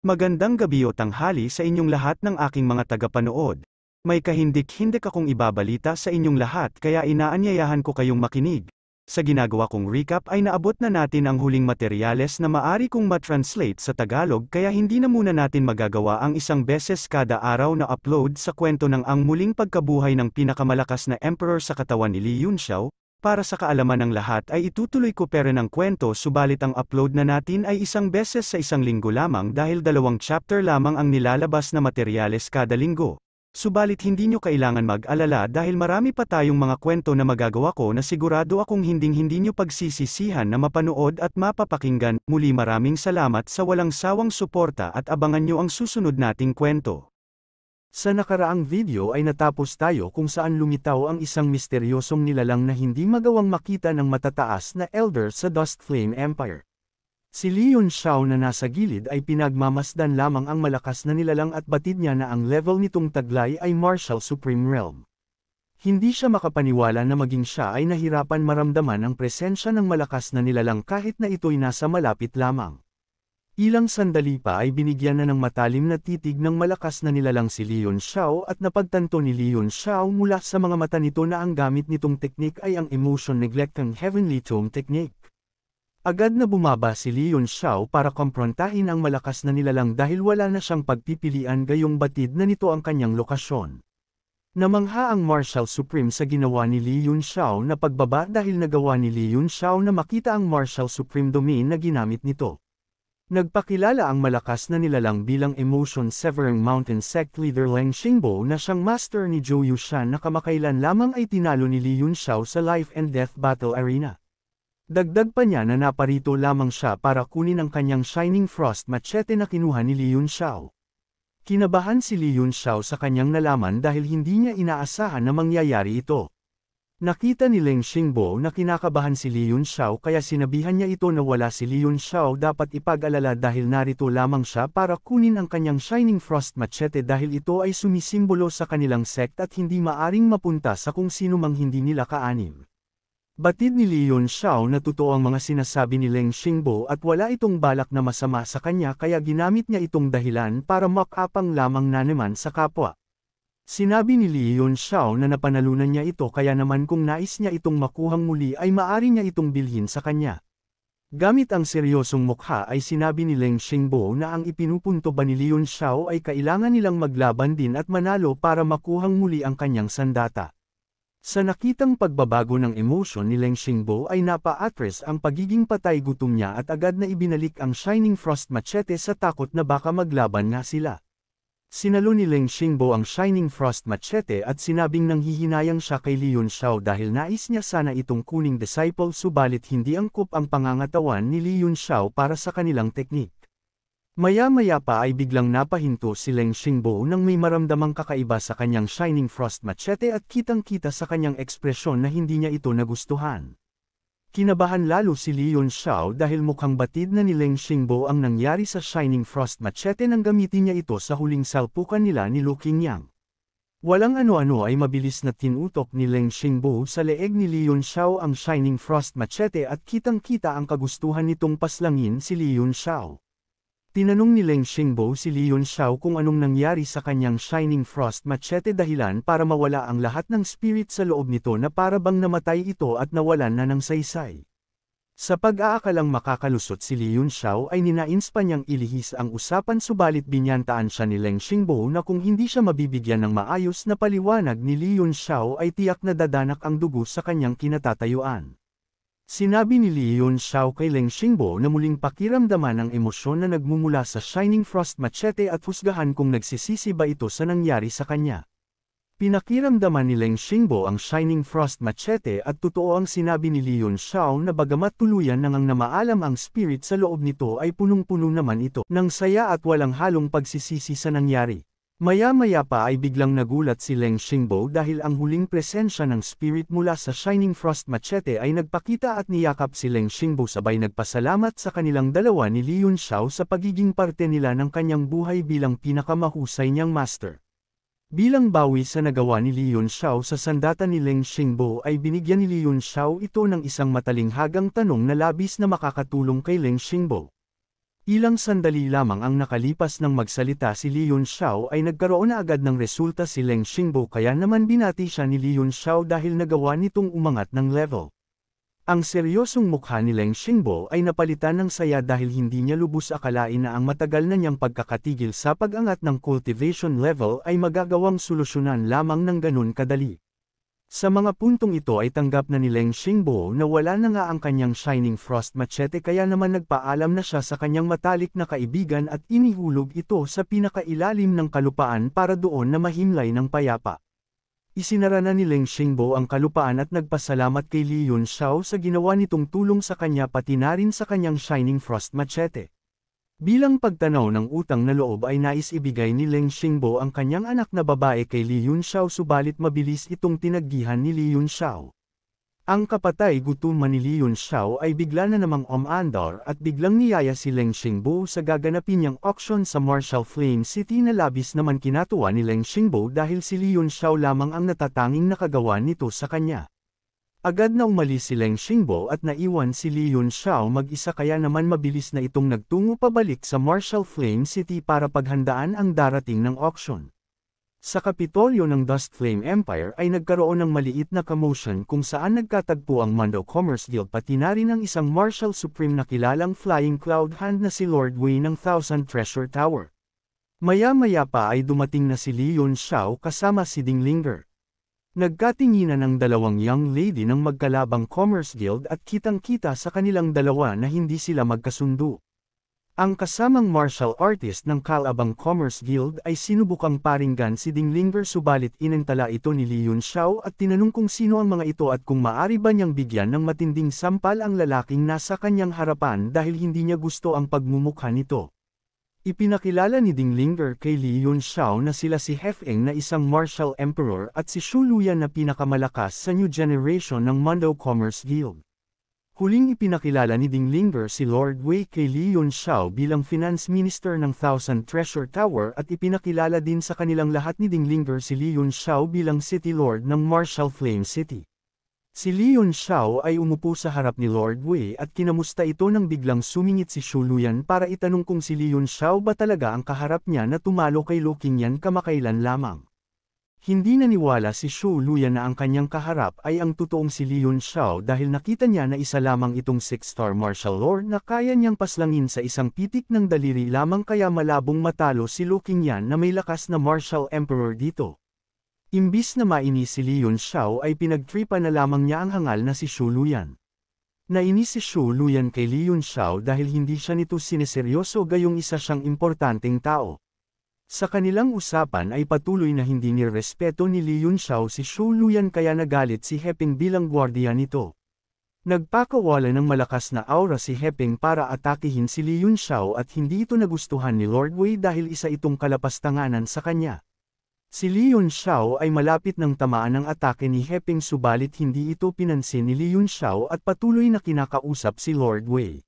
Magandang gabi o tanghali sa inyong lahat ng aking mga tagapanood. May kahindik-hindik akong ibabalita sa inyong lahat kaya inaanyayahan ko kayong makinig. Sa ginagawa kong recap ay naabot na natin ang huling materyales na maari kong matranslate sa Tagalog kaya hindi na muna natin magagawa ang isang beses kada araw na upload sa kwento ng ang muling pagkabuhay ng pinakamalakas na emperor sa katawan ni Li Yunxiao, para sa kaalaman ng lahat ay itutuloy ko pero ng kwento subalit ang upload na natin ay isang beses sa isang linggo lamang dahil dalawang chapter lamang ang nilalabas na materyales kada linggo. Subalit hindi nyo kailangan mag-alala dahil marami pa tayong mga kwento na magagawa ko na sigurado akong hinding hindi nyo pagsisisihan na mapanood at mapapakinggan. Muli maraming salamat sa walang sawang suporta at abangan nyo ang susunod nating kwento. Sa nakaraang video ay natapos tayo kung saan lumitaw ang isang misteryosong nilalang na hindi magawang makita ng matataas na elder sa Dust Flame Empire. Si Leon Xiao na nasa gilid ay pinagmamasdan lamang ang malakas na nilalang at batid niya na ang level nitong taglay ay Martial Supreme Realm. Hindi siya makapaniwala na maging siya ay nahirapan maramdaman ang presensya ng malakas na nilalang kahit na ito'y nasa malapit lamang. Ilang sandali pa ay binigyan na ng matalim na titig ng malakas na nilalang si Leon Xiao at napagtanto ni Leon Xiao mula sa mga mata nito na ang gamit nitong teknik ay ang emotion neglecting heavenly tome technique. Agad na bumaba si Leon Xiao para komprontahin ang malakas na nilalang dahil wala na siyang pagpipilian gayong batid na nito ang kanyang lokasyon. Namangha ang Marshal Supreme sa ginawa ni Leon Xiao na pagbaba dahil nagawa ni Leon Xiao na makita ang Marshal Supreme Domain na ginamit nito. Nagpakilala ang malakas na nilalang bilang emotion-severing mountain sect leader Leng Xingbo na siyang master ni Zhou Yushan na kamakailan lamang ay tinalo ni Li Yunxiao sa life and death battle arena. Dagdag pa niya na naparito lamang siya para kunin ang kanyang Shining Frost machete na kinuha ni Li Yunxiao. Kinabahan si Li Yunxiao sa kanyang nalaman dahil hindi niya inaasahan na mangyayari ito. Nakita ni Leng Xingbo na kinakabahan si Li Xiao kaya sinabihan niya ito na wala si Li Xiao dapat ipag-alala dahil narito lamang siya para kunin ang kanyang Shining Frost Machete dahil ito ay sumisimbolo sa kanilang sect at hindi maaring mapunta sa kung sino mang hindi nila kaanim. Batid ni Li Xiao na totoo ang mga sinasabi ni Leng Xingbo at wala itong balak na masama sa kanya kaya ginamit niya itong dahilan para makapang lamang na sa kapwa. Sinabi ni Li Yun Xiao na napanalunan niya ito kaya naman kung nais niya itong makuhang muli ay maari niya itong bilhin sa kanya. Gamit ang seryosong mukha ay sinabi ni Leng Xingbo na ang ipinupunto ba ni Li Yun Xiao ay kailangan nilang maglaban din at manalo para makuhang muli ang kanyang sandata. Sa nakitang pagbabago ng emosyon ni Leng Xingbo ay napa-atres ang pagiging patay gutom niya at agad na ibinalik ang Shining Frost Machete sa takot na baka maglaban nga sila. Sinalo ni Leng Xingbo ang Shining Frost Machete at sinabing nang hihinayang siya kay Liun Xiao dahil nais niya sana itong kuning disciple subalit hindi angkop ang pangangatawan ni Liun Xiao para sa kanilang teknik. Maya-maya pa ay biglang napahinto si Leng Xingbo nang may maramdamang kakaiba sa kanyang Shining Frost Machete at kitang-kita sa kanyang ekspresyon na hindi niya ito nagustuhan. Kinabahan lalo si Leon Xiao dahil mukhang batid na ni Leng Xingbo ang nangyari sa Shining Frost Machete nang gamitin niya ito sa huling salpukan nila ni Lu Qingyang. Walang ano-ano ay mabilis na tinutok ni Leng Xingbo sa leeg ni Leon Xiao ang Shining Frost Machete at kitang-kita ang kagustuhan nitong paslangin si Leon Xiao. Tinanong ni Leng Xingbo si Leon Xiao kung anong nangyari sa kanyang Shining Frost Machete dahilan para mawala ang lahat ng spirit sa loob nito na para bang namatay ito at nawalan na ng saysay. Sa pag-aakalang makakalusot si Leon Xiao ay ninains pa niyang ilihis ang usapan subalit binyantaan siya ni Leng Xingbo na kung hindi siya mabibigyan ng maayos na paliwanag ni Leon Xiao ay tiyak na dadanak ang dugo sa kanyang kinatatayuan. Sinabi ni Leon Xiao kay Leng Xingbo na muling pakiramdaman ang emosyon na nagmumula sa Shining Frost Machete at husgahan kung nagsisisi ba ito sa nangyari sa kanya. Pinakiramdaman ni Leng Xingbo ang Shining Frost Machete at totoo ang sinabi ni Leon Xiao na bagamat tuluyan nang ang namaalam ang spirit sa loob nito ay punong-puno naman ito ng saya at walang halong pagsisisi sa nangyari. Maya-maya pa ay biglang nagulat si Leng Xingbo dahil ang huling presensya ng spirit mula sa Shining Frost Machete ay nagpakita at niyakap si Leng Xingbo sabay nagpasalamat sa kanilang dalawa ni Liun Xiao sa pagiging parte nila ng kanyang buhay bilang pinakamahusay niyang master. Bilang bawi sa nagawa ni Liun Xiao sa sandata ni Leng Xingbo ay binigyan ni Liun Xiao ito ng isang matalinghagang tanong na labis na makakatulong kay Leng Xingbo. Ilang sandali lamang ang nakalipas ng magsalita si Li Yunxiao ay nagkaroon na agad ng resulta si Leng Xingbo kaya naman binati siya ni Li Yunxiao dahil nagawa nitong umangat ng level. Ang seryosong mukha ni Leng Xingbo ay napalitan ng saya dahil hindi niya lubos akalain na ang matagal na niyang pagkakatigil sa pagangat ng cultivation level ay magagawang solusyonan lamang ng ganun kadali. Sa mga puntong ito ay tanggap na ni Leng Xingbo na wala na nga ang kanyang Shining Frost Machete kaya naman nagpaalam na siya sa kanyang matalik na kaibigan at inihulog ito sa pinakailalim ng kalupaan para doon na mahimlay ng payapa. Isinara na ni Leng Xingbo ang kalupaan at nagpasalamat kay Li Yun Xiao sa ginawa nitong tulong sa kanya pati na rin sa kanyang Shining Frost Machete. Bilang pagtanaw ng utang na loob ay nais ibigay ni Leng Xingbo ang kanyang anak na babae kay Li Yunxiao subalit mabilis itong tinaggihan ni Li Yunxiao. Ang kapatay gutuman ni Li Yunxiao ay bigla na namang omandar at biglang niyaya si Leng Xingbo sa gaganapin niyang auction sa Marshall Flame City na labis naman kinatuwa ni Leng Xingbo dahil si Li Yunxiao lamang ang natatanging nakagawa nito sa kanya. Agad nang mali si Leng Xingbo at naiwan si Li Yun Xiao mag-isa kaya naman mabilis na itong nagtungo pabalik sa Marshall Flame City para paghandaan ang darating ng auction. Sa kapitolyo ng Dust Flame Empire ay nagkaroon ng maliit na commotion kung saan nagkatagpo ang Mondo Commerce Guild pati na rin ang isang Marshall Supreme na kilalang Flying Cloud Hand na si Lord Wei ng Thousand Treasure Tower. Maya-maya pa ay dumating na si Li Yun Xiao kasama si Ding Linger. Nagkatinginan ang dalawang young lady ng magkalabang Commerce Guild at kitang-kita sa kanilang dalawa na hindi sila magkasundo. Ang kasamang martial artist ng Kalabang Commerce Guild ay sinubukang paringgan si Ding Dinglinger subalit inentala ito ni Li Yun Xiao at tinanong kung sino ang mga ito at kung maaari ba niyang bigyan ng matinding sampal ang lalaking nasa kanyang harapan dahil hindi niya gusto ang pagmumukha nito. Ipinakilala ni Ding Dinglinger kay Li Xiao na sila si Hefeng na isang martial emperor at si Shu Luyan na pinakamalakas sa new generation ng Mondo Commerce Guild. Huling ipinakilala ni Ding Dinglinger si Lord Wei kay Li Xiao bilang finance minister ng Thousand Treasure Tower at ipinakilala din sa kanilang lahat ni Ding Dinglinger si Li Xiao bilang city lord ng Martial Flame City. Si Leon Xiao ay umupo sa harap ni Lord Wei at kinamusta ito nang biglang sumingit si Shuluyan para itanong kung si Leon Xiao ba talaga ang kaharap niya na tumalo kay Lu Qingyan kamakailan lamang. Hindi naniwala si Shuluyan na ang kanyang kaharap ay ang totoong si Leon Xiao dahil nakita niya na isa lamang itong six-star martial lord na kaya niyang paslangin sa isang pitik ng daliri lamang kaya malabong matalo si Lu Qingyan na may lakas na martial emperor dito. Imbis na mainis si Leon Xiao ay pinagtripa na lamang niya ang hangal na si Shu Luyan. Nainis si Shu Luyan kay Leon Xiao dahil hindi siya nito sineseryoso gayong isa siyang importanteng tao. Sa kanilang usapan ay patuloy na hindi nirespeto ni Leon Xiao si Shu Luyan kaya nagalit si Heping bilang gwardiya nito. Nagpakawala ng malakas na aura si Heping para atakihin si Leon Xiao at hindi ito nagustuhan ni Lord Wei dahil isa itong kalapastanganan sa kanya. Si Liun Xiao ay malapit ng tamaan ng atake ni Heping subalit hindi ito pinansin ni Liun Xiao at patuloy na kinakausap si Lord Wei.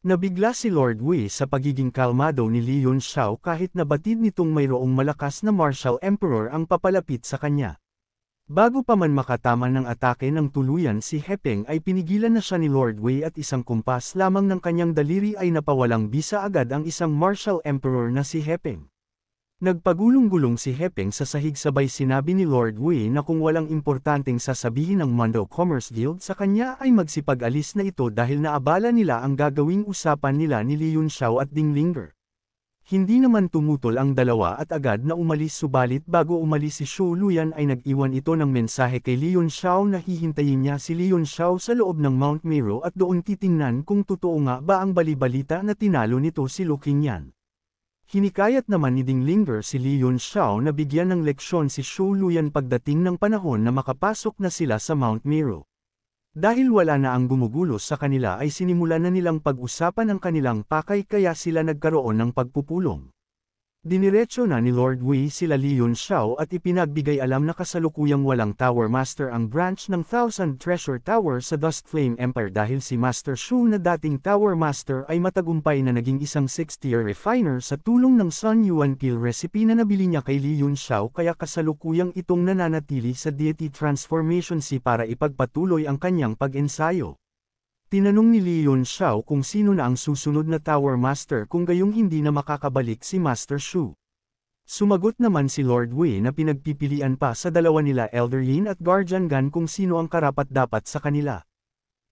Nabigla si Lord Wei sa pagiging kalmado ni Liun Xiao kahit nabatid nitong mayroong malakas na martial emperor ang papalapit sa kanya. Bago pa man makatama ng atake ng tuluyan si Heping ay pinigilan na siya ni Lord Wei at isang kumpas lamang ng kanyang daliri ay napawalang bisa agad ang isang martial emperor na si Heping. Nagpagulong-gulong si Hepeng sa sahig sabay sinabi ni Lord Wei na kung walang importanteng sasabihin ng Mondo Commerce Guild sa kanya ay magsipag-alis na ito dahil naabala nila ang gagawing usapan nila ni Li Yunxiao at Ding Linger. Hindi naman tumutol ang dalawa at agad na umalis subalit bago umalis si Shu Luyan ay nag-iwan ito ng mensahe kay Li Yunxiao na hihintayin niya si Li Yunxiao sa loob ng Mount Meru at doon titingnan kung totoo nga ba ang balibalita na tinalo nito si Lu Qingyan. Hinikayat naman ni Ding Dinglinger si Li Yun Xiao na bigyan ng leksyon si Shu Luyan pagdating ng panahon na makapasok na sila sa Mount Meru. Dahil wala na ang gumugulo sa kanila ay sinimula na nilang pag-usapan ang kanilang pakay kaya sila nagkaroon ng pagpupulong. Diniretso na ni Lord Wei sila Leon Xiao at ipinagbigay alam na kasalukuyang walang Tower Master ang branch ng Thousand Treasure Tower sa Dust Flame Empire dahil si Master Shu na dating Tower Master ay matagumpay na naging isang 6-tier refiner sa tulong ng Sun Yuan Peel recipe na nabili niya kay Leon Xiao kaya kasalukuyang itong nananatili sa deity transformation si para ipagpatuloy ang kanyang pag-ensayo. Tinanong ni Leon Xiao kung sino na ang susunod na Tower Master kung gayong hindi na makakabalik si Master Shu. Sumagot naman si Lord Wei na pinagpipilian pa sa dalawa nila Elder Yin at Guardian Gan kung sino ang karapat-dapat sa kanila.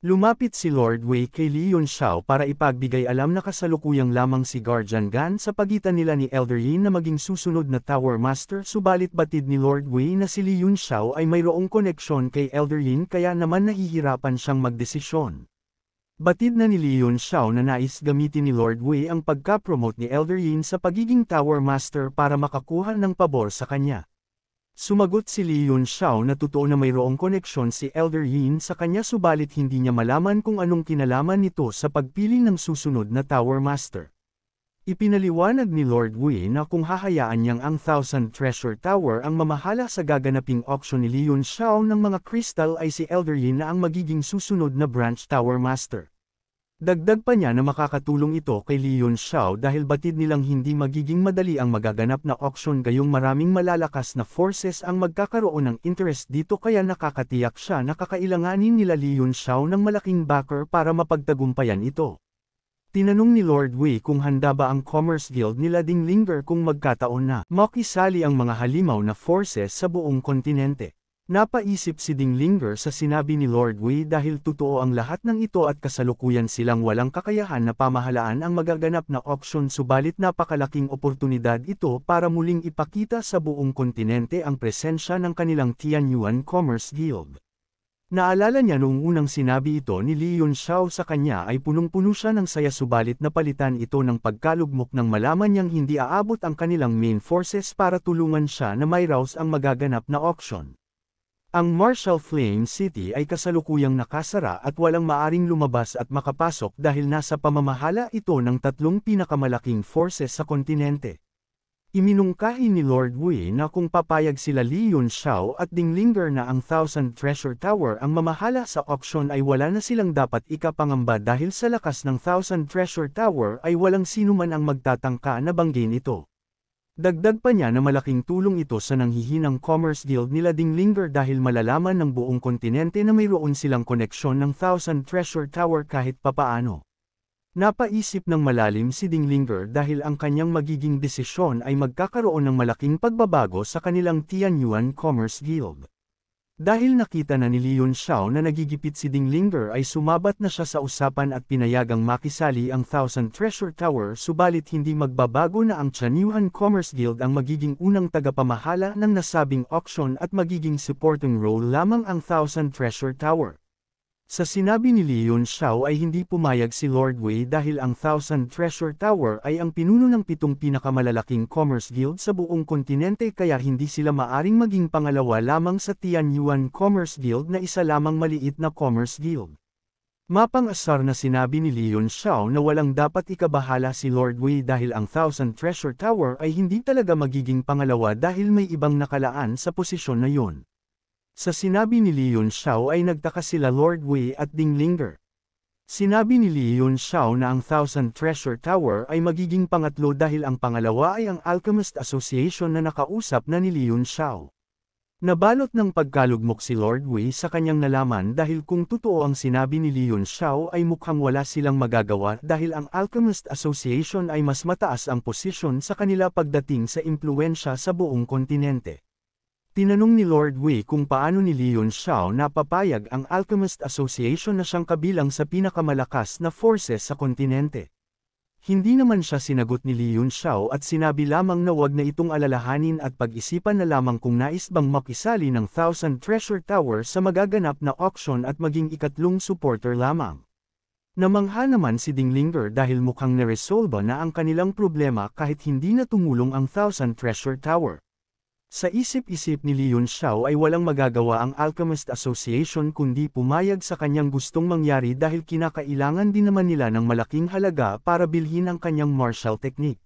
Lumapit si Lord Wei kay Leon Xiao para ipagbigay alam na kasalukuyang lamang si Guardian Gan sa pagitan nila ni Elder Yin na maging susunod na Tower Master subalit batid ni Lord Wei na si Leon Xiao ay mayroong koneksyon kay Elder Yin kaya naman nahihirapan siyang magdesisyon. Batid na ni Leon Xiao na nais gamitin ni Lord Wei ang pagka-promote ni Elder Yin sa pagiging Tower Master para makakuha ng pabor sa kanya. Sumagot si Leon Xiao na totoo na mayroong koneksyon si Elder Yin sa kanya subalit hindi niya malaman kung anong kinalaman nito sa pagpili ng susunod na Tower Master. Ipinaliwanag ni Lord Wei na kung hahayaan niyang ang Thousand Treasure Tower ang mamahala sa gaganaping auction ni Leon Xiao ng mga crystal ay si Elder Yin na ang magiging susunod na branch tower master. Dagdag pa niya na makakatulong ito kay Leon Xiao dahil batid nilang hindi magiging madali ang magaganap na auction gayong maraming malalakas na forces ang magkakaroon ng interest dito kaya nakakatiyak siya na kakailanganin nila Leon Xiao ng malaking backer para mapagtagumpayan ito. Tinanong ni Lord Wei kung handa ba ang Commerce Guild nila ding linger kung magkataon na makisali ang mga halimaw na forces sa buong kontinente. Napaisip si Ding Linger sa sinabi ni Lord Wei dahil totoo ang lahat ng ito at kasalukuyan silang walang kakayahan na pamahalaan ang magaganap na auction subalit napakalaking oportunidad ito para muling ipakita sa buong kontinente ang presensya ng kanilang Tianyuan Commerce Guild. Naalala niya noong unang sinabi ito ni Li Yun Xiao sa kanya ay punong-puno siya ng saya subalit napalitan ito ng pagkalugmok nang malaman niyang hindi aabot ang kanilang main forces para tulungan siya na may rouse ang magaganap na auction. Ang Marshall Flame City ay kasalukuyang nakasara at walang maaring lumabas at makapasok dahil nasa pamamahala ito ng tatlong pinakamalaking forces sa kontinente. Iminungkahi ni Lord Wei na kung papayag sila Li Yun Xiao at Ding Linger na ang Thousand Treasure Tower ang mamahala sa auction ay wala na silang dapat ikapangamba dahil sa lakas ng Thousand Treasure Tower ay walang sinuman ang magtatangka na banggain ito. Dagdag pa niya na malaking tulong ito sa nanghihinang commerce guild nila Ding Linger dahil malalaman ng buong kontinente na mayroon silang koneksyon ng Thousand Treasure Tower kahit papaano. Napaisip ng malalim si Dinglinger dahil ang kanyang magiging desisyon ay magkakaroon ng malaking pagbabago sa kanilang Tianyuan Commerce Guild. Dahil nakita na ni Leon Xiao na nagigipit si Dinglinger ay sumabat na siya sa usapan at pinayagang makisali ang Thousand Treasure Tower subalit hindi magbabago na ang Tianyuan Commerce Guild ang magiging unang tagapamahala ng nasabing auction at magiging supporting role lamang ang Thousand Treasure Tower. Sa sinabi ni Leon Yun Xiao ay hindi pumayag si Lord Wei dahil ang Thousand Treasure Tower ay ang pinuno ng pitong pinakamalalaking commerce guild sa buong kontinente kaya hindi sila maaring maging pangalawa lamang sa Tianyuan Commerce Guild na isa lamang maliit na commerce guild. Mapang-asar na sinabi ni Leon Yun Xiao na walang dapat ikabahala si Lord Wei dahil ang Thousand Treasure Tower ay hindi talaga magiging pangalawa dahil may ibang nakalaan sa posisyon na yun. Sa sinabi ni Li Yun Xiao ay nagtaka sila Lord Wei at Ding Linger. Sinabi ni Li Yun Xiao na ang Thousand Treasure Tower ay magiging pangatlo dahil ang pangalawa ay ang Alchemist Association na nakausap na ni Li Yun Xiao. Nabalot ng pagkalugmok si Lord Wei sa kanyang nalaman dahil kung totoo ang sinabi ni Li Yun Xiao ay mukhang wala silang magagawa dahil ang Alchemist Association ay mas mataas ang posisyon sa kanila pagdating sa impluensya sa buong kontinente. Tinanong ni Lord Wei kung paano ni Leon Xiao napapayag ang Alchemist Association na siyang kabilang sa pinakamalakas na forces sa kontinente. Hindi naman siya sinagot ni Leon Xiao at sinabi lamang na wag na itong alalahanin at pag-isipan na lamang kung nais bang makisali ng Thousand Treasure Tower sa magaganap na auction at maging ikatlong supporter lamang. Namangha naman si Ding Dinglinger dahil mukhang naresolba na ang kanilang problema kahit hindi na tumulong ang Thousand Treasure Tower. Sa isip-isip ni Leon Xiao ay walang magagawa ang Alchemist Association kundi pumayag sa kanyang gustong mangyari dahil kinakailangan din naman nila ng malaking halaga para bilhin ang kanyang martial technique.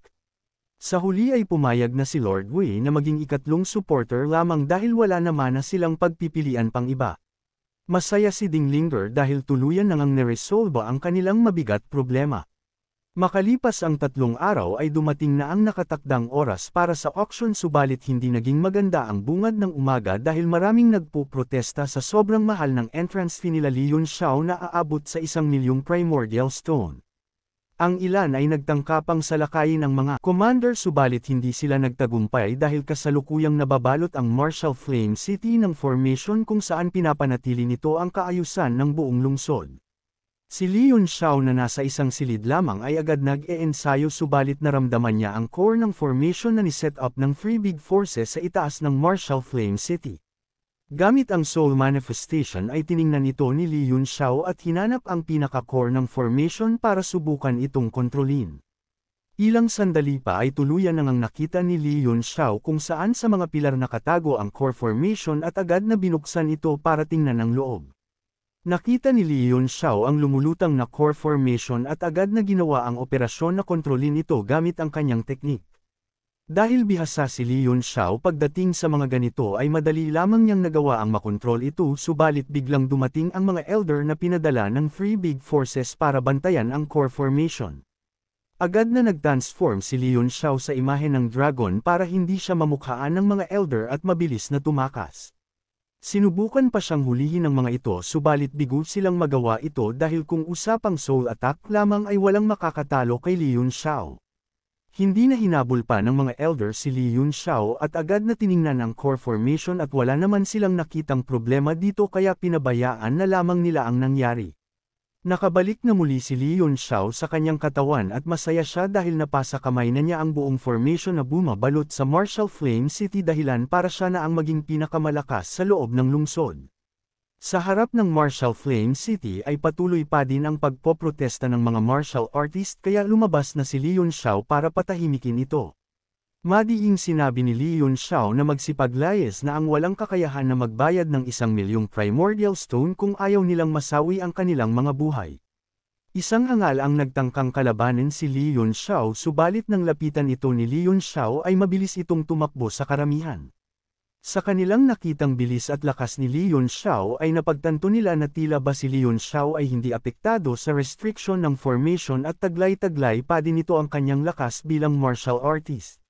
Sa huli ay pumayag na si Lord Wei na maging ikatlong supporter lamang dahil wala naman na silang pagpipilian pang iba. Masaya si Ding Linger dahil tuluyan nang ang neresolba ang kanilang mabigat problema. Makalipas ang tatlong araw ay dumating na ang nakatakdang oras para sa auction subalit hindi naging maganda ang bungad ng umaga dahil maraming nagpo-protesta sa sobrang mahal ng entrance fee nila Leon Xiao na aabot sa isang milyong primordial stone. Ang ilan ay nagtangkapang salakayin ang mga commander subalit hindi sila nagtagumpay dahil kasalukuyang nababalot ang Marshall Flame City ng formation kung saan pinapanatili nito ang kaayusan ng buong lungsod. Si Leon Shaw na nasa isang silid lamang ay agad nag-eensayo subalit naramdaman niya ang core ng formation na ni-set up ng Free Big Forces sa itaas ng Marshall Flame City. Gamit ang soul manifestation ay tiningnan ito ni Leon Shaw at hinanap ang pinaka-core ng formation para subukan itong kontrolin. Ilang sandali pa ay tuluyan nang nakita ni Leon Shaw kung saan sa mga pilar nakatago ang core formation at agad na binuksan ito para tingnan ng loob. Nakita ni Leon Xiao ang lumulutang na core formation at agad na ginawa ang operasyon na kontrolin ito gamit ang kanyang teknik. Dahil bihasa si Leon Xiao pagdating sa mga ganito ay madali lamang niyang nagawa ang makontrol ito subalit biglang dumating ang mga elder na pinadala ng Three Big Forces para bantayan ang core formation. Agad na nag-transform si Leon Xiao sa imahe ng dragon para hindi siya mamukhaan ng mga elder at mabilis na tumakas. Sinubukan pa siyang hulihin ng mga ito subalit bigo silang magawa ito dahil kung usapang soul attack lamang ay walang makakatalo kay Li Xiao. Hindi na hinabol pa ng mga elder si Li Xiao at agad na tiningnan ang core formation at wala naman silang nakitang problema dito kaya pinabayaan na lamang nila ang nangyari. Nakabalik na muli si Leon Xiao sa kanyang katawan at masaya siya dahil napasa kamay na niya ang buong formation na bumabalot sa Marshall Flame City dahilan para siya na ang maging pinakamalakas sa loob ng lungsod. Sa harap ng Martial Flame City ay patuloy pa din ang pagpoprotesta ng mga martial artist kaya lumabas na si Leon Xiao para patahimikin ito. Madiing sinabi ni Li Yun Xiao na magsipaglayes na ang walang kakayahan na magbayad ng isang milyong primordial stone kung ayaw nilang masawi ang kanilang mga buhay. Isang hangal ang nagtangkang kalabanin si Li Yun Xiao subalit nang lapitan ito ni Li Yun Xiao ay mabilis itong tumakbo sa karamihan. Sa kanilang nakitang bilis at lakas ni Li Yun Xiao ay napagtanto nila na tila ba si Li Yun Xiao ay hindi apektado sa restriction ng formation at taglay-taglay pa din ito ang kanyang lakas bilang martial artist.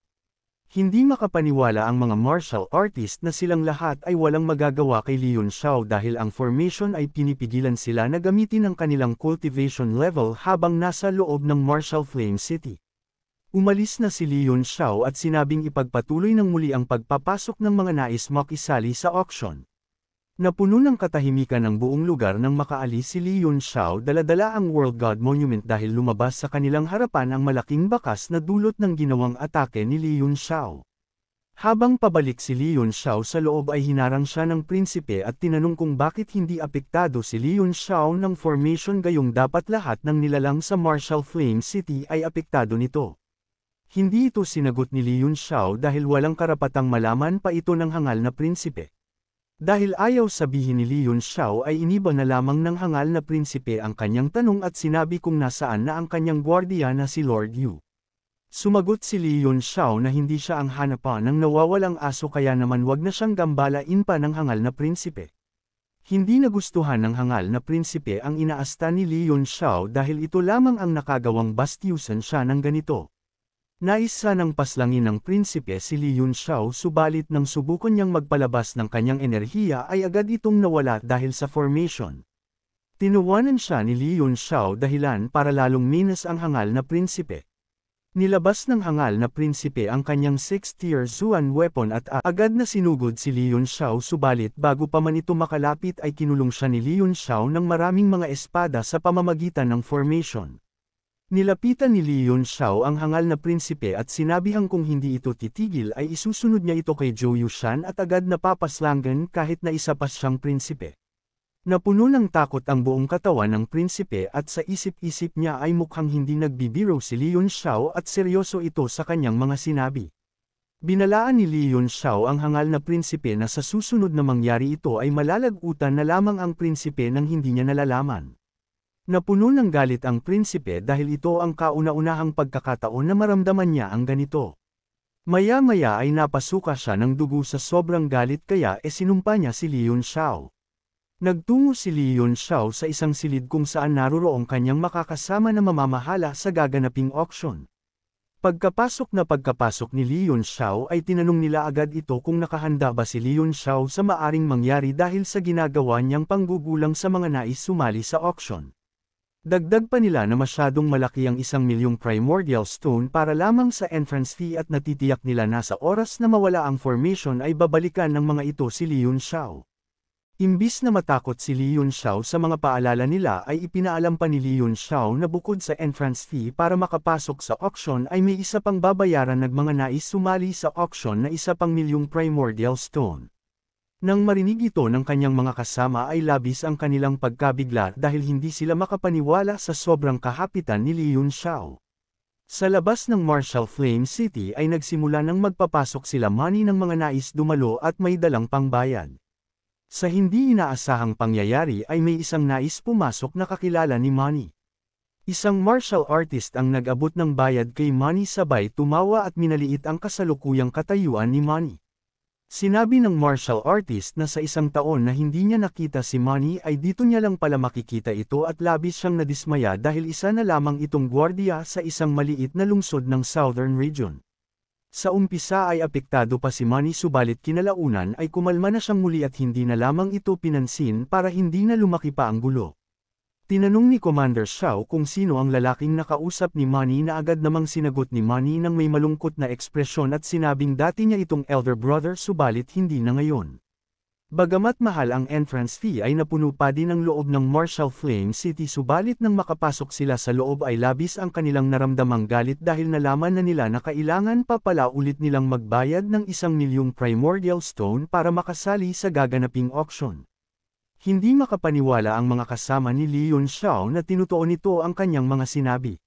Hindi makapaniwala ang mga martial artist na silang lahat ay walang magagawa kay Leon Xiao dahil ang formation ay pinipigilan sila na gamitin ang kanilang cultivation level habang nasa loob ng Martial Flame City. Umalis na si Leon Xiao at sinabing ipagpatuloy ng muli ang pagpapasok ng mga nais makisali sa auction. Napuno ng katahimikan ang buong lugar nang makaalis si Li Yun Shao daladala ang World God Monument dahil lumabas sa kanilang harapan ang malaking bakas na dulot ng ginawang atake ni Li Yun Shao. Habang pabalik si Li Yun Shao sa loob ay hinarang siya ng prinsipe at tinanong kung bakit hindi apektado si Li Yun Shao ng formation gayong dapat lahat ng nilalang sa Marshall Flame City ay apektado nito. Hindi ito sinagot ni Li Yun Shao dahil walang karapatang malaman pa ito ng hangal na prinsipe. Dahil ayaw sabihin ni Leon Xiao ay iniba na lamang ng hangal na prinsipe ang kanyang tanong at sinabi kung nasaan na ang kanyang gwardiya na si Lord Yu. Sumagot si Leon Xiao na hindi siya ang hanapan ng nawawalang aso kaya naman wag na siyang gambalain pa ng hangal na prinsipe. Hindi nagustuhan ng hangal na prinsipe ang inaasta ni Leon Xiao dahil ito lamang ang nakagawang bastiusan siya ng ganito. Nais sanang paslangin ng prinsipe si Li Yun Xiao subalit nang subukan niyang magpalabas ng kanyang enerhiya ay agad itong nawala dahil sa formation. Tinuwanan siya ni Li Yun Xiao dahilan para lalong minus ang hangal na prinsipe. Nilabas ng hangal na prinsipe ang kanyang 6th-tier Zuan weapon at agad na sinugod si Li Yun Xiao subalit bago pa man ito makalapit ay kinulong siya ni Li Yun Xiao ng maraming mga espada sa pamamagitan ng formation. Nilapitan ni Li Yun Xiao ang hangal na prinsipe at sinabihang kung hindi ito titigil ay isusunod niya ito kay Zhou Yushan at agad na napapaslangan kahit na isa pa siyang prinsipe. Napuno ng takot ang buong katawan ng prinsipe at sa isip-isip niya ay mukhang hindi nagbibiro si Li Yun Xiao at seryoso ito sa kanyang mga sinabi. Binalaan ni Li Yun Xiao ang hangal na prinsipe na sa susunod na mangyari ito ay malalagutan na lamang ang prinsipe nang hindi niya nalalaman. Napuno ng galit ang prinsipe dahil ito ang kauna-unahang pagkakataon na maramdaman niya ang ganito. Maya-maya ay napasuka siya ng dugo sa sobrang galit kaya e sinumpa niya si Leon Xiao. Nagtungo si Leon Xiao sa isang silid kung saan naroroong kanyang makakasama na mamamahala sa gaganaping auction. Pagkapasok na pagkapasok ni Leon Xiao ay tinanong nila agad ito kung nakahanda ba si Leon Xiao sa maaring mangyari dahil sa ginagawa niyang panggugulang sa mga nais sumali sa auction. Dagdag pa nila na masyadong malaki ang isang milyong primordial stone para lamang sa entrance fee at natitiyak nila na sa oras na mawala ang formation ay babalikan ng mga ito si Li Xiao. Imbis na matakot si Li Xiao sa mga paalala nila ay ipinaalam pa ni Li Xiao na bukod sa entrance fee para makapasok sa auction ay may isa pang babayaran ng mga nais sumali sa auction na isa pang milyong primordial stone. Nang marinig ito ng kanyang mga kasama ay labis ang kanilang pagkabigla dahil hindi sila makapaniwala sa sobrang kahapitan ni Li Xiao. Sa labas ng Marshall Flame City ay nagsimula ng magpapasok sila mani ng mga nais dumalo at may dalang pangbayad. Sa hindi inaasahang pangyayari ay may isang nais pumasok na kakilala ni Manny. Isang martial artist ang nag-abot ng bayad kay Manny sabay tumawa at minaliit ang kasalukuyang katayuan ni Manny. Sinabi ng martial artist na sa isang taon na hindi niya nakita si Manny ay dito niya lang pala makikita ito at labis siyang nadismaya dahil isa na lamang itong gwardiya sa isang maliit na lungsod ng Southern Region. Sa umpisa ay apektado pa si Manny subalit kinalaunan ay kumalma na siyang muli at hindi na lamang ito pinansin para hindi na lumaki pa ang gulo. Tinanong ni Commander Shao kung sino ang lalaking nakausap ni Manny na agad namang sinagot ni Manny ng may malungkot na ekspresyon at sinabing dati niya itong elder brother subalit hindi na ngayon. Bagamat mahal ang entrance fee ay napuno pa din ang loob ng Marshall Flame City subalit nang makapasok sila sa loob ay labis ang kanilang naramdamang galit dahil nalaman na nila na kailangan pa pala ulit nilang magbayad ng isang milyong primordial stone para makasali sa gaganaping auction. Hindi makapaniwala ang mga kasama ni Li Yunxiao na tinutuon nito ang kanyang mga sinabi.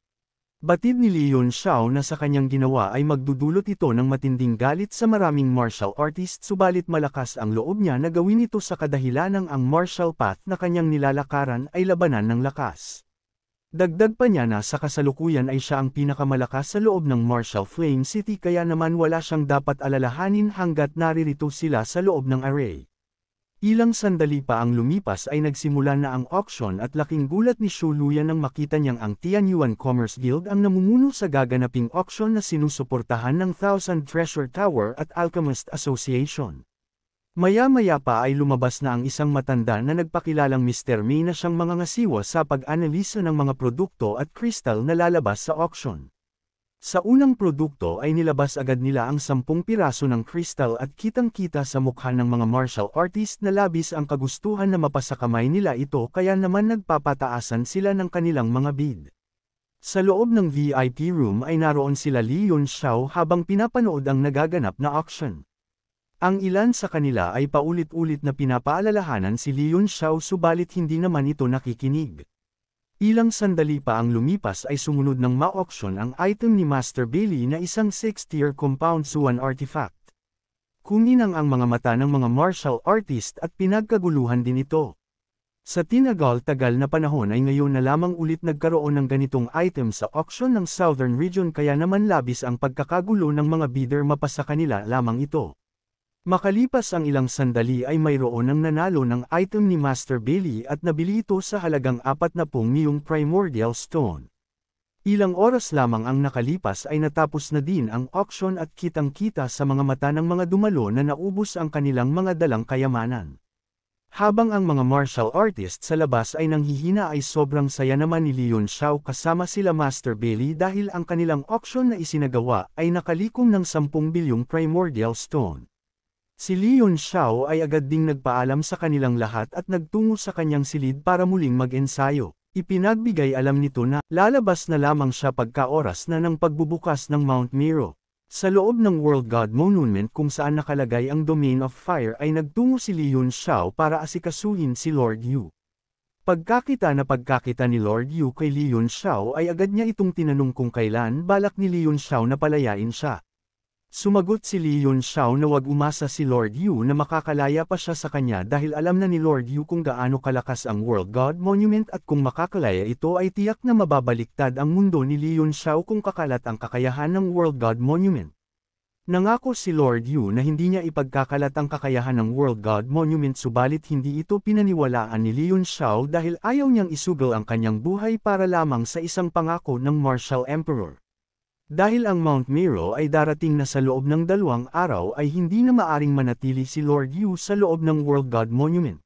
Batid ni Li Yunxiao na sa kanyang ginawa ay magdudulot ito ng matinding galit sa maraming martial artist subalit malakas ang loob niya na gawin ito sa kadahilanang ang martial path na kanyang nilalakaran ay labanan ng lakas. Dagdag pa niya na sa kasalukuyan ay siya ang pinakamalakas sa loob ng Martial Flame City kaya naman wala siyang dapat alalahanin hanggat naririto sila sa loob ng array. Ilang sandali pa ang lumipas ay nagsimula na ang auction at laking gulat ni Shu Luya nang makita niyang ang Tianyuan Commerce Guild ang namumuno sa gaganaping auction na sinusuportahan ng Thousand Treasure Tower at Alchemist Association. Maya-maya pa ay lumabas na ang isang matanda na nagpakilalang Mr. May na siyang mga ngasiwa sa pag-analisa ng mga produkto at crystal na lalabas sa auction. Sa unang produkto ay nilabas agad nila ang sampung piraso ng crystal at kitang-kita sa mukha ng mga martial artist na labis ang kagustuhan na mapasakamay nila ito kaya naman nagpapataasan sila ng kanilang mga bid. Sa loob ng VIP room ay naroon sila Lee Yun Xiao habang pinapanood ang nagaganap na auction. Ang ilan sa kanila ay paulit-ulit na pinapaalalahanan si Lee Yun Xiao subalit hindi naman ito nakikinig. Ilang sandali pa ang lumipas ay sumunod ng ma-auction ang item ni Master Billy na isang 6-tier compound suan artifact. Kuminang ang mga mata ng mga martial artist at pinagkaguluhan din ito. Sa tinagal-tagal na panahon ay ngayon na lamang ulit nagkaroon ng ganitong item sa auction ng Southern Region kaya naman labis ang pagkakagulo ng mga bidder mapasa kanila lamang ito. Makalipas ang ilang sandali ay mayroon ang nanalo ng item ni Master Billy at nabili ito sa halagang 40 niyong primordial stone. Ilang oras lamang ang nakalipas ay natapos na din ang auction at kitang-kita sa mga mata ng mga dumalo na naubos ang kanilang mga dalang kayamanan. Habang ang mga martial artist sa labas ay nanghihina ay sobrang saya naman ni Leon Shaw kasama sila Master Billy dahil ang kanilang auction na isinagawa ay nakalikom ng 10 bilyong primordial stone. Si Leon Xiao ay agad ding nagpaalam sa kanilang lahat at nagtungo sa kanyang silid para muling mag-ensayo. Ipinagbigay alam nito na lalabas na lamang siya pagka oras na ng pagbubukas ng Mount Miro. Sa loob ng World God Monument kung saan nakalagay ang Domain of Fire ay nagtungo si Leon Xiao para asikasuhin si Lord Yu. Pagkakita na pagkakita ni Lord Yu kay Leon Xiao ay agad niya itong tinanong kung kailan balak ni Leon Xiao na palayain siya. Sumagot si Lee Yun Shao na wag umasa si Lord Yu na makakalaya pa siya sa kanya dahil alam na ni Lord Yu kung gaano kalakas ang World God Monument at kung makakalaya ito ay tiyak na mababaliktad ang mundo ni Lee Yun Shao kung kakalat ang kakayahan ng World God Monument. Nangako si Lord Yu na hindi niya ipagkakalat ang kakayahan ng World God Monument subalit hindi ito pinaniwalaan ni Lee Yun Shao dahil ayaw niyang isugal ang kanyang buhay para lamang sa isang pangako ng Martial Emperor. Dahil ang Mount Miro ay darating na sa loob ng dalawang araw ay hindi na maaring manatili si Lord Yu sa loob ng World God Monument.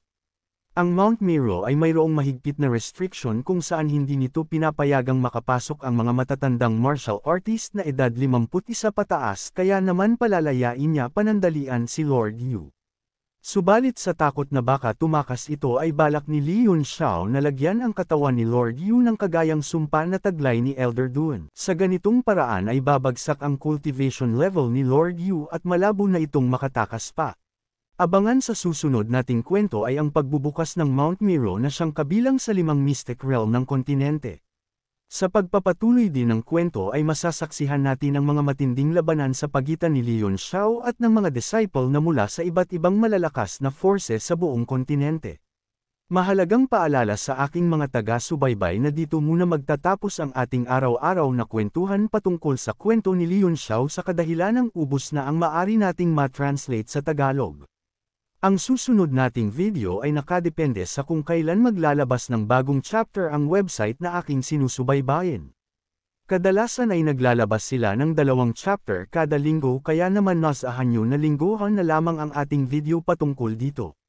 Ang Mount Miro ay mayroong mahigpit na restriction kung saan hindi nito pinapayagang makapasok ang mga matatandang martial artist na edad 51 pataas kaya naman palalayain niya panandalian si Lord Yu. Subalit sa takot na baka tumakas ito ay balak ni Li Yun Xiao na lagyan ang katawan ni Lord Yu ng kagayang sumpa na taglay ni Elder Dun. Sa ganitong paraan ay babagsak ang cultivation level ni Lord Yu at malabo na itong makatakas pa. Abangan sa susunod nating kwento ay ang pagbubukas ng Mount Miro na siyang kabilang sa limang mystic realm ng kontinente. Sa pagpapatuloy din ng kwento ay masasaksihan natin ang mga matinding labanan sa pagitan ni Leon Xiao at ng mga disciple na mula sa iba't ibang malalakas na forces sa buong kontinente. Mahalagang paalala sa aking mga taga-subaybay na dito muna magtatapos ang ating araw-araw na kwentuhan patungkol sa kwento ni Leon Xiao sa kadahilan ng ubos na ang maari nating matranslate sa Tagalog. Ang susunod nating video ay nakadepende sa kung kailan maglalabas ng bagong chapter ang website na aking sinusubaybayan. Kadalasan ay naglalabas sila ng dalawang chapter kada linggo kaya naman nasahan nyo na lingguhan na lamang ang ating video patungkol dito.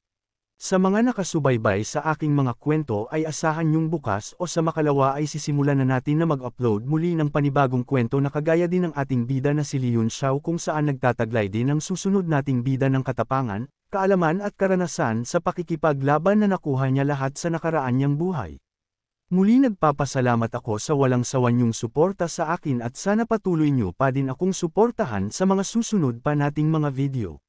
Sa mga nakasubaybay sa aking mga kwento ay asahan yung bukas o sa makalawa ay sisimulan na natin na mag-upload muli ng panibagong kwento na kagaya din ng ating bida na si Leon Xiao kung saan nagtataglay din ang susunod nating bida ng katapangan, kaalaman at karanasan sa pakikipaglaban na nakuha niya lahat sa nakaraan niyang buhay. Muli nagpapasalamat ako sa walang sawanyong suporta sa akin at sana patuloy niyo pa din akong suportahan sa mga susunod pa nating mga video.